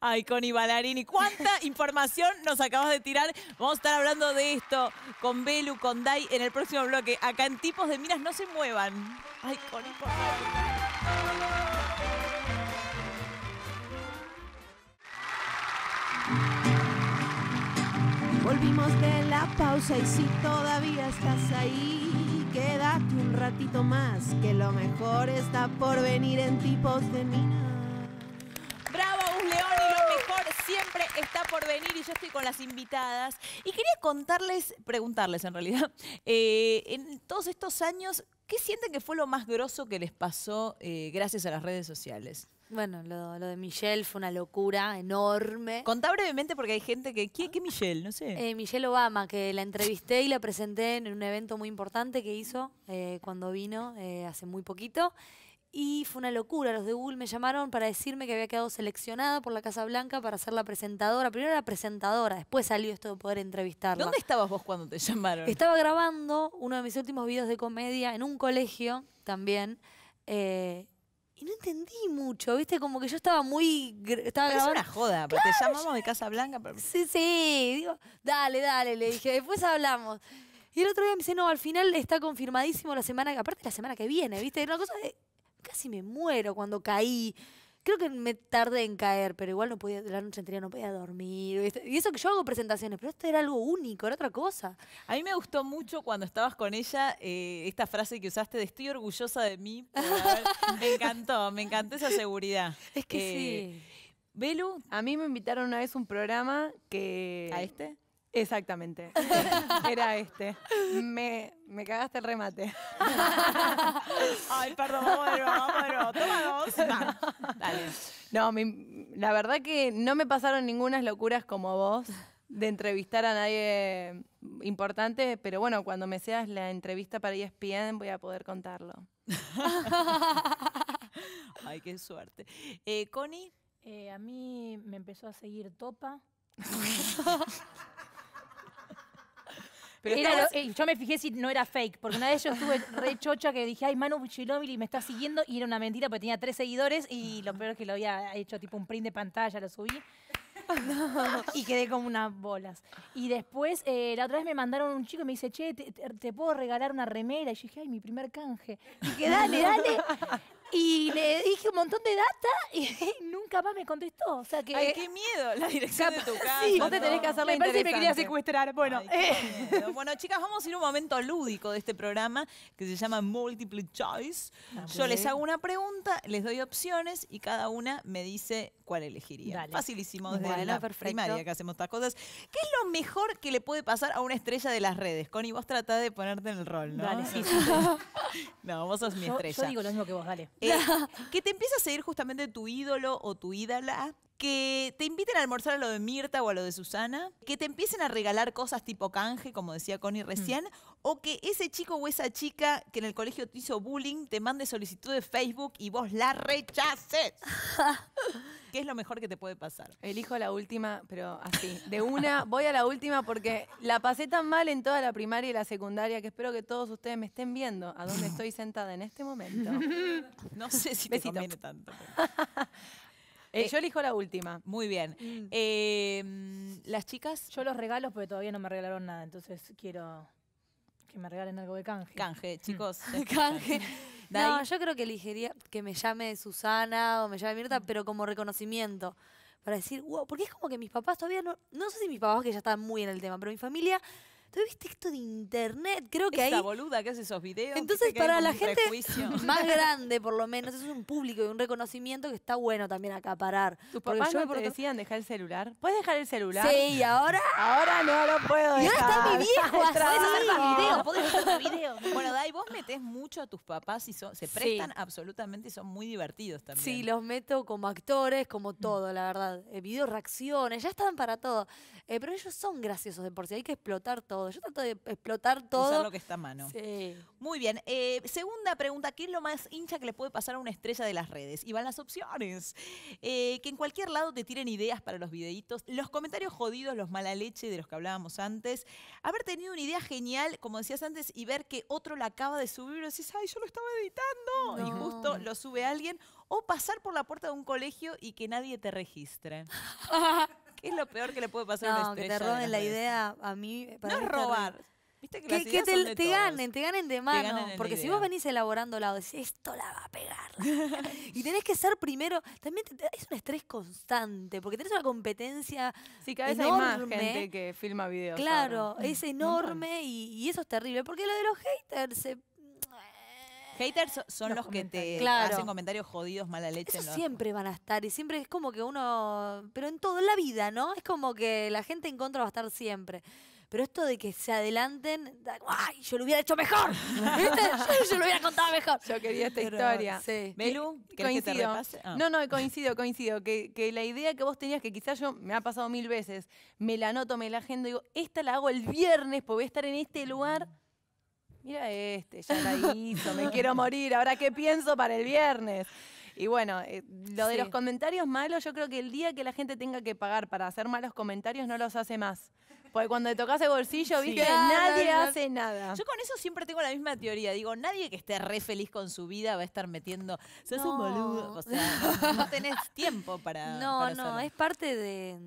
Ay, Connie Ballarini, cuánta <laughs> información nos acabas de tirar. Vamos a estar hablando de esto con Belu, con Dai en el próximo bloque. Acá en Tipos de Minas no se muevan. Ay, Connie, por Volvimos de la pausa y si todavía estás ahí quédate un ratito más, que lo mejor está por venir en tipos de mina. Bravo, un león y lo mejor siempre está por venir y yo estoy con las invitadas. Y quería contarles, preguntarles en realidad, <laughs> eh, en todos estos años, ¿qué sienten que fue lo más grosso que les pasó eh, gracias a las redes sociales? Bueno, lo, de Michelle fue una locura enorme. Contá brevemente porque hay gente que... ¿Qué, Michelle? No sé. Eh, Michelle Obama, que la entrevisté y la presenté en un evento muy importante que hizo eh, cuando vino eh, hace muy poquito. Y fue una locura. Los de Google me llamaron para decirme que había quedado seleccionada por la Casa Blanca para ser la presentadora. Primero era presentadora, después salió esto de poder entrevistarla. ¿Dónde estabas vos cuando te llamaron? Estaba grabando uno de mis últimos videos de comedia en un colegio también. Eh, y no entendí mucho, ¿viste? Como que yo estaba muy. Estaba grabando. Es una joda, porque te llamamos de Casa Blanca. Pero... Sí, sí. Digo, dale, dale, le dije. Después hablamos. Y el otro día me dice, no, al final está confirmadísimo la semana. Aparte, la semana que viene, ¿viste? Era una cosa de. Casi me muero cuando caí creo que me tardé en caer, pero igual no podía, la noche entera no podía dormir. Y eso que yo hago presentaciones, pero esto era algo único, era otra cosa. A mí me gustó mucho cuando estabas con ella eh, esta frase que usaste de estoy orgullosa de mí. <laughs> me encantó, me encantó esa seguridad. Es que eh, sí. Belu. A mí me invitaron una vez un programa que... ¿A este? Exactamente. <laughs> Era este. Me, cagaste el remate. <laughs> Ay, perdón, vamos vamos Toma dos. <laughs> dale. No, la verdad que no me pasaron ningunas locuras como vos de entrevistar a nadie importante, pero bueno, cuando me seas la entrevista para ESPN voy a poder contarlo. Ay, qué suerte. Eh, Connie, eh, a mí me empezó a seguir Topa yo me fijé si no era fake, porque una vez yo estuve re chocha que dije, ay, Manu Buchilomili me está siguiendo y era una mentira porque tenía tres seguidores y ah. lo peor es que lo había hecho tipo un print de pantalla, lo subí. Y quedé como unas bolas. Y después, eh, la otra vez me mandaron un chico y me dice, che, te, puedo regalar una remera. Y yo dije, ay, mi primer canje. Y dije, dale, dale. Y le dije un montón de data y <laughs> nunca más me contestó. O sea que... Ay, qué miedo la dirección de tu <laughs> casa. vos te tenés que hacer la Me parece que me quería secuestrar. Bueno. Eh. <laughs> bueno, chicas, vamos a ir a un momento lúdico de este programa que se llama Multiple Choice. Ah, yo les hago una pregunta, les doy opciones y cada una me dice cuál elegiría. Facilísimo desde la primaria que hacemos estas cosas. ¿Qué es lo mejor que le puede pasar a una estrella de las redes? Connie, vos tratá de ponerte en el rol, ¿no? Dale, sí. no, vos sos mi estrella. yo digo lo mismo que vos, dale. <laughs> que te empieza a seguir justamente tu ídolo o tu ídola que te inviten a almorzar a lo de Mirta o a lo de Susana, que te empiecen a regalar cosas tipo canje, como decía Connie recién, mm. o que ese chico o esa chica que en el colegio te hizo bullying te mande solicitud de Facebook y vos la rechaces. <laughs> ¿Qué es lo mejor que te puede pasar? Elijo la última, pero así. De una, <laughs> voy a la última porque la pasé tan mal en toda la primaria y la secundaria que espero que todos ustedes me estén viendo a dónde estoy sentada en este momento. <laughs> no sé si me te conviene tanto. Eh, eh, yo elijo la última. Muy bien. Mm. Eh, mm, ¿Las chicas? Yo los regalos pero todavía no me regalaron nada, entonces quiero que me regalen algo de canje. Canje, mm. chicos. <laughs> canje. <laughs> No, yo creo que elegiría que me llame Susana o me llame Mirta, pero como reconocimiento para decir, wow, porque es como que mis papás todavía no, no sé si mis papás que ya están muy en el tema, pero mi familia ¿Tú viste esto de internet? Creo que Esta boluda que hace esos videos. Entonces, para la gente <laughs> más grande, por lo menos, es un público y un reconocimiento que está bueno también acaparar. ¿Tus papás no decían dejar el celular? ¿Puedes dejar el celular? Sí, ¿y ahora? Ahora no, lo puedo dejar. Y ahora está mi viejo <laughs> videos. Podés hacer videos. <laughs> Bueno, Dai, vos metés mucho a tus papás y son, se prestan absolutamente y son muy divertidos también. Sí, los meto como actores, como todo, la verdad. Eh, videos, reacciones, ya están para todo. Eh, pero ellos son graciosos de por sí, hay que explotar todo yo trato de explotar todo. Usar lo que está a mano. Sí. Muy bien. Eh, segunda pregunta, ¿qué es lo más hincha que le puede pasar a una estrella de las redes? Y van las opciones. Eh, que en cualquier lado te tiren ideas para los videitos, los comentarios jodidos, los mala leche de los que hablábamos antes, haber tenido una idea genial, como decías antes, y ver que otro la acaba de subir y decís, ay, yo lo estaba editando, y justo lo sube alguien, o pasar por la puerta de un colegio y que nadie te registre. <laughs> ¿Qué es lo peor que le puede pasar a una no que te roben la idea a mí. Para no robar. Viste que, las ideas te, te ganen, te ganen de mano. porque si vos venís elaborando la decís, esto la va a pegar. <laughs> y tenés que ser primero, también es un estrés constante, porque tenés una competencia. Sí, cada vez hay más gente que filma videos. Claro, es enorme y, y, eso es terrible. Porque lo de los haters se, haters son los, que te hacen comentarios jodidos, mala leche. Eso siempre van a estar y siempre es como que uno, pero en toda la vida, ¿no? Es como que la gente en contra va a estar siempre. Pero esto de que se adelanten, ¡ay! Yo lo hubiera hecho mejor. <laughs> Yo, lo hubiera contado mejor. Yo quería esta historia. Que te ah. No, no, coincido, coincido. Que, que, la idea que vos tenías, que quizás yo me ha pasado mil veces, me la anoto, me la agendo, digo, esta la hago el viernes, porque voy a estar en este lugar mira este, ya la hizo, me quiero morir, ahora qué pienso para el viernes. Y bueno, eh, lo de los comentarios malos, yo creo que el día que la gente tenga que pagar para hacer malos comentarios no los hace más. Porque cuando le tocas el bolsillo, viste, nadie hace nada. Yo con eso siempre tengo la misma teoría. Digo, nadie que esté re feliz con su vida va a estar metiendo. sos un boludo. O sea, no tenés tiempo para. <laughs> No, no, es parte de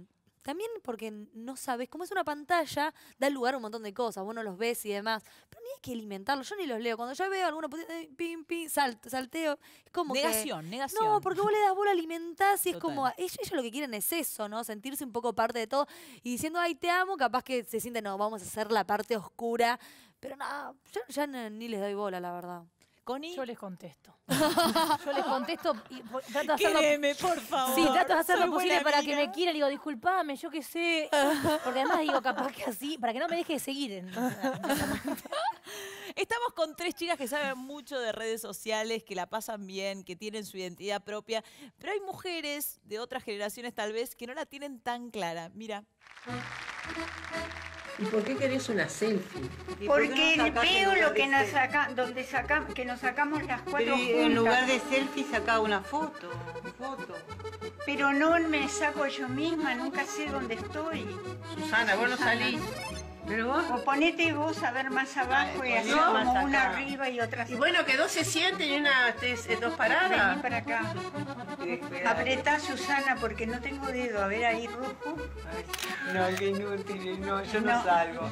también porque no sabes, como es una pantalla, da lugar a un montón de cosas, vos no los ves y demás. Pero ni hay que alimentarlos, yo ni los leo. Cuando yo veo alguna pues, eh, pim, pim, salteo, es como. Negación, negación. No, porque vos le das bola, alimentás y es como. Ellos, ellos, lo que quieren es eso, ¿no? Sentirse un poco parte de todo. Y diciendo, ay, te amo, capaz que se siente, no, vamos a hacer la parte oscura. Pero nada yo ya ni les doy bola, la verdad. Yo les contesto. <laughs> Yo les contesto y trato de hacerlo. por Sí, trato posible para que me quiera. Digo, disculpame, yo qué sé. <laughs> Porque además digo, capaz que así, para que no me deje de seguir. <laughs> Estamos con tres chicas que saben mucho de redes sociales, que la pasan bien, que tienen su identidad propia, pero hay mujeres de otras generaciones tal vez que no la tienen tan clara. Mira. ¿Y por qué querés una selfie? Porque el veo lo que nos donde saca, que nos sacamos las cuatro juntas. en lugar de selfie saca una foto, foto. Pero no me saco yo misma, nunca sé dónde estoy. Susana, Susana. vos no salís. O ponete vos a ver más abajo y así una arriba y otra Y bueno, que dos se sienten y una eh, dos paradas. Vení para acá. Apretá, Susana, porque no tengo dedo. A ver ahí, rojo. No, es inútil. No, yo no salgo.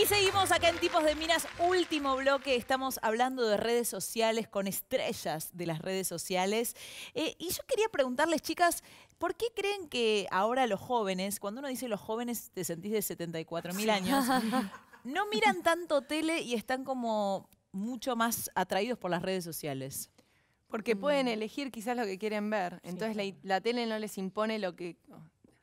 Y seguimos acá en Tipos de Minas, último bloque. Estamos hablando de redes sociales con estrellas de las redes sociales. Eh, y yo quería preguntarles, chicas, ¿por qué creen que ahora los jóvenes, cuando uno dice los jóvenes, te sentís de 74 mil años, <laughs> no miran tanto tele y están como mucho más atraídos por las redes sociales? Porque pueden mm. elegir quizás lo que quieren ver. Entonces la tele no les impone lo que,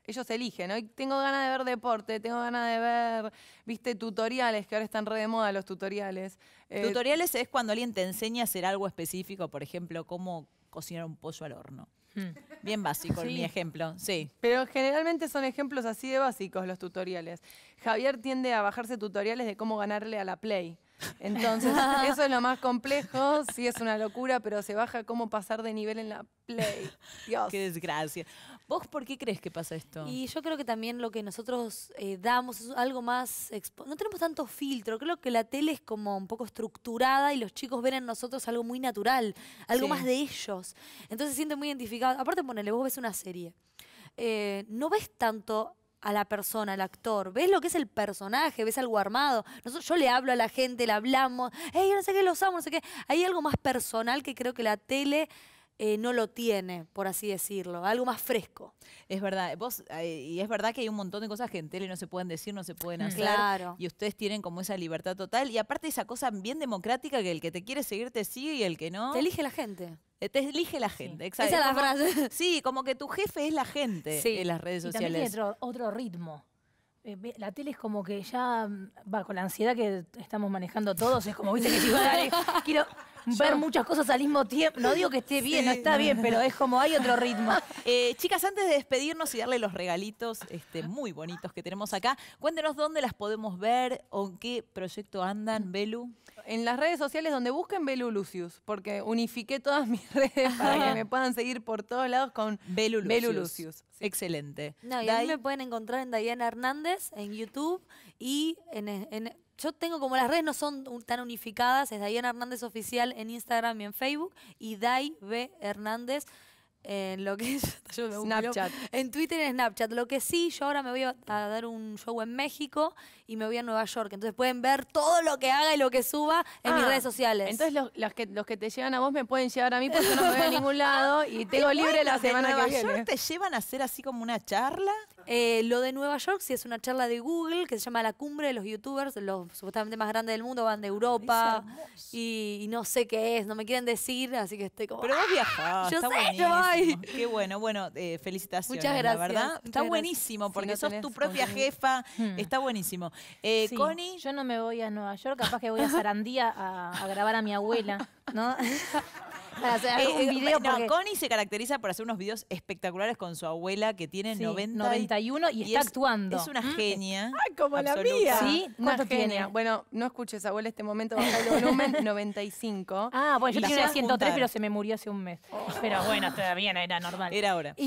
ellos eligen, hoy tengo ganas de ver deporte, tengo ganas de ver, viste, tutoriales, que ahora están re de moda los tutoriales. Eh, tutoriales es cuando alguien te enseña a hacer algo específico, por ejemplo, cómo cocinar un pollo al horno. Hmm. Bien básico mi ejemplo, sí. Pero generalmente son ejemplos así de básicos los tutoriales. Javier tiende a bajarse tutoriales de cómo ganarle a la Play. Entonces, <laughs> eso es lo más complejo, sí es una locura, pero se baja cómo pasar de nivel en la Play. <laughs> Dios. Qué desgracia. ¿Vos por qué crees que pasa esto? Y yo creo que también lo que nosotros eh, damos es algo más... No tenemos tanto filtro, creo que la tele es como un poco estructurada y los chicos ven en nosotros algo muy natural, algo más de ellos. Entonces se sienten muy identificados. Aparte, ponele, vos ves una serie. Eh, no ves tanto a la persona, al actor. ¿Ves lo que es el personaje? ¿Ves algo armado? yo le hablo a la gente, le hablamos. ¡Ey, no sé qué, los amo, no sé qué! Hay algo más personal que creo que la tele eh, no lo tiene, por así decirlo, algo más fresco. Es verdad, vos, eh, y es verdad que hay un montón de cosas que en tele no se pueden decir, no se pueden mm. hacer. Claro. Y ustedes tienen como esa libertad total. Y aparte esa cosa bien democrática que el que te quiere seguir te sigue y el que no. Te elige la gente. Eh, te elige la gente, exacto. Esa es la frase. <laughs> Sí, como que tu jefe es la gente en las redes sociales. Y también otro, ritmo. La tele es como que ya, mm, va, con la ansiedad que estamos manejando todos, es como, viste, que digo, <laughs> quiero, ver muchas cosas al mismo tiempo. No digo que esté bien, no está bien, pero es como hay otro ritmo. <laughs> Eh, chicas, antes de despedirnos y darle los regalitos este, muy bonitos que tenemos acá, cuéntenos dónde las podemos ver o en qué proyecto andan, Belu. En las redes sociales donde busquen Belu Lucius, porque unifiqué todas <laughs> mis redes para que me puedan seguir por todos lados con Belu Lucius. Excelente. No, y a me pueden encontrar en Diana Hernández, en YouTube y en yo tengo como las redes no son tan unificadas, es Dayana Hernández Oficial en Instagram y en Facebook y Dai B. Hernández en eh, lo que <laughs> es Snapchat. En Twitter y en Snapchat. Lo que sí, yo ahora me voy a dar un show en México y me voy a Nueva York. Entonces pueden ver todo lo que haga y lo que suba en mis ah, redes sociales. Entonces los, los, que, los que te llevan a vos me pueden llevar a mí porque no me voy a ningún lado y <laughs> tengo libre la semana que viene. York te llevan a hacer así como una charla? Eh, lo de Nueva York sí es una charla de Google que se llama La Cumbre de los Youtubers. Los supuestamente más grandes del mundo van de Europa y, no sé qué es, no me quieren decir, así que estoy como... Pero vos viajás, <laughs> yo sé, yo Qué bueno, bueno, eh, felicitaciones. Muchas gracias. La verdad, está buenísimo porque sos tu propia jefa, hmm. está buenísimo. Eh, Connie. Yo no me voy a Nueva York, capaz que voy a Sarandía a, a grabar a mi abuela, ¿no? <laughs> para eh, eh, Connie se caracteriza por hacer unos videos espectaculares con su abuela que tiene 91 y, está actuando. Es una mm. genia. como la mía. Sí, una Genia. Bueno, no escuches, abuela, este momento el volumen 95. <laughs> Ah, bueno, yo tenía 103, pero se me murió hace un mes. Pero bueno, oh. todavía no era normal. Era ahora. Mm,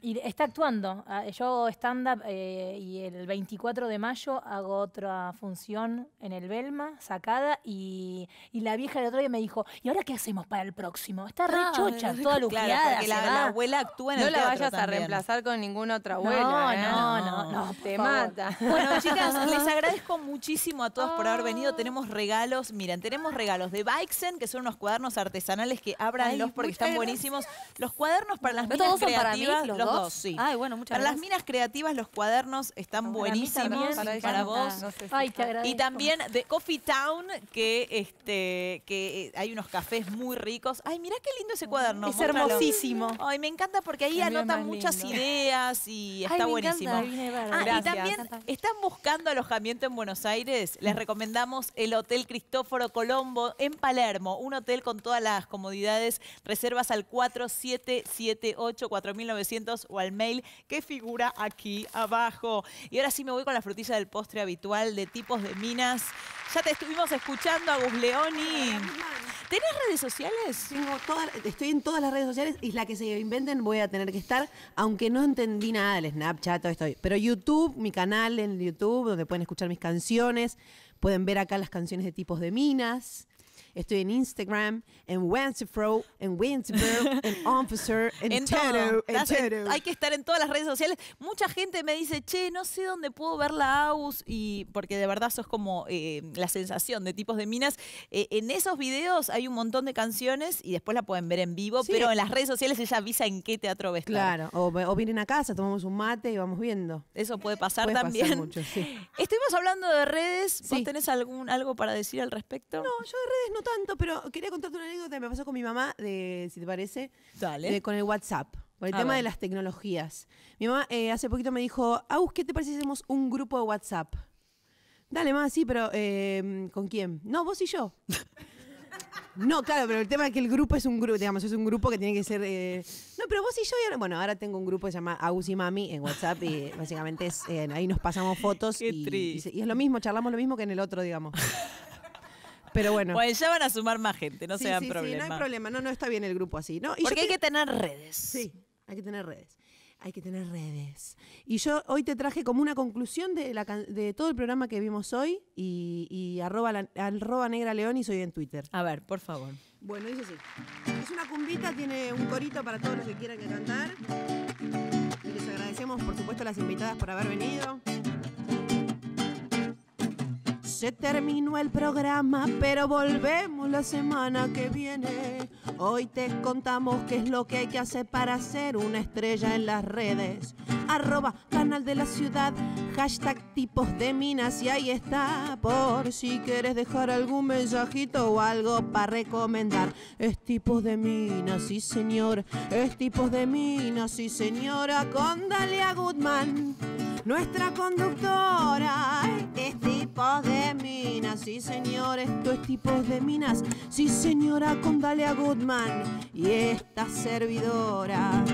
y, está actuando. Ah, yo stand-up eh, y el 24 de mayo hago otra función en el Belma, sacada, y, la vieja del otro día me dijo, ¿y ahora qué hacemos para próximo. Está re ah, chocha, <laughs> toda luqueada. que la, abuela actúa No la vayas a reemplazar con ninguna otra abuela. No, ¿eh? no, no, Te mata. Bueno, <laughs> chicas, les agradezco muchísimo a todos por haber venido. Ah. Tenemos regalos. Miren, tenemos regalos de Bikesen, que son unos cuadernos artesanales que abran porque están buenísimos. Los cuadernos para las minas creativas. los dos? sí. Ay, bueno, muchas para las minas creativas, los cuadernos están buenísimos para, vos. Ay, te agradezco. Y también de Coffee Town, que, este, que hay unos cafés muy ricos. Ay, mirá qué lindo ese mm, cuaderno. Es hermosísimo. Ay, me encanta porque ahí anota anotan muchas ideas y está buenísimo. Ah, y también están buscando alojamiento en Buenos Aires. Les recomendamos el Hotel Cristóforo Colombo en Palermo. Un hotel con todas las comodidades. Reservas al 4778 4900 o al mail que figura aquí abajo. Y ahora sí me voy con la frutilla del postre habitual de tipos de minas. Ya te estuvimos escuchando, Agus Leoni. ¿Tenés redes sociales? estoy en todas las redes sociales y la que se inventen voy a tener que estar, aunque no entendí nada del Snapchat, Pero YouTube, mi canal en YouTube, donde pueden escuchar mis canciones, pueden ver acá las canciones de tipos de minas. Estoy en Instagram, en Wensifro, en Winsburg, <laughs> en Officer, en, en, en Hay que estar en todas las redes sociales. Mucha gente me dice, che, no sé dónde puedo ver la AUS, y porque de verdad eso es como eh, la sensación de tipos de minas. Eh, en esos videos hay un montón de canciones y después la pueden ver en vivo, pero en las redes sociales ella avisa en qué teatro ves. Claro, o, o, vienen a casa, tomamos un mate y vamos viendo. Eso puede pasar también. mucho, sí. <laughs> Estuvimos hablando de redes. ¿Vos tenés algún, algo para decir al respecto? No, yo de redes no tanto, pero quería contarte una anécdota que me pasó con mi mamá, de, si te parece, con el WhatsApp, con el tema de las tecnologías. Mi mamá eh, hace poquito me dijo, Agus, ¿qué te parece si hacemos un grupo de WhatsApp? Dale, más sí, pero em, ¿con quién? No, vos y yo. <laughs> No, claro, pero el tema es que el grupo es un grupo, digamos, es un grupo que tiene que ser. Eh, no, pero vos y yo, bueno, ahora tengo un grupo que se llama Agus y Mami en WhatsApp y básicamente es, ahí nos pasamos fotos. <laughs> y es lo mismo, charlamos lo mismo que en el otro, digamos. <laughs> bueno. Pues ya van a sumar más gente, no sean se sí, problema. no hay problema, no, está bien el grupo así, ¿no? Y Porque hay que tener redes. Sí, hay que tener redes. Hay que tener redes. Y yo hoy te traje como una conclusión de, todo el programa que vimos hoy y, arroba, negra león y soy en Twitter. A ver, por favor. Bueno, dice así. Es una cumbita, tiene un corito para todos los que quieran cantar. Y les agradecemos, por supuesto, a las invitadas por haber venido. Se terminó el programa, pero volvemos la semana que viene. Hoy te contamos qué es lo que hay que hacer para ser una estrella en las redes. Arroba canal de la ciudad, hashtag tipos de minas y ahí está. Por si quieres dejar algún mensajito o algo para recomendar. Es tipos de minas, sí señor. Es tipos de minas, sí señora. Con Dalia Goodman. Nuestra conductora es tipo de minas, sí señor, esto es tipo de minas, sí señora con a Goodman y esta servidora.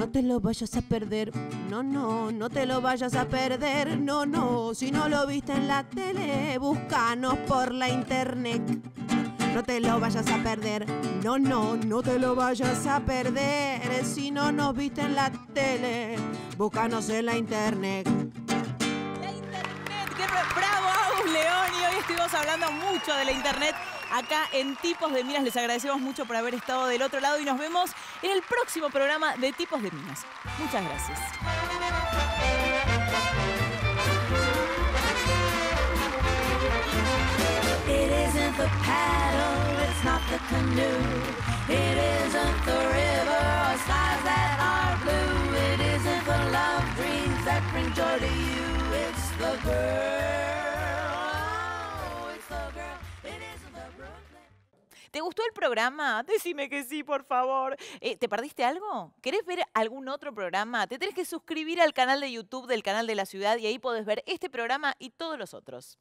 No te lo vayas a perder, no, no, no te lo vayas a perder, no, no, si no lo viste en la tele, búscanos por la internet no te lo vayas a perder. No, no, no te lo vayas a perder. Si no nos viste en la tele, búscanos en la internet. La internet, qué bravo, León. Y hoy estuvimos hablando mucho de la internet acá en Tipos de Minas. Les agradecemos mucho por haber estado del otro lado y nos vemos en el próximo programa de Tipos de Minas. Muchas gracias. ¿Te gustó el programa? <laughs> Decime que sí, por favor. Eh, ¿Te perdiste algo? ¿Querés ver algún otro programa? Te tenés que suscribir al canal de YouTube del canal de la ciudad y ahí podés ver este programa y todos los otros.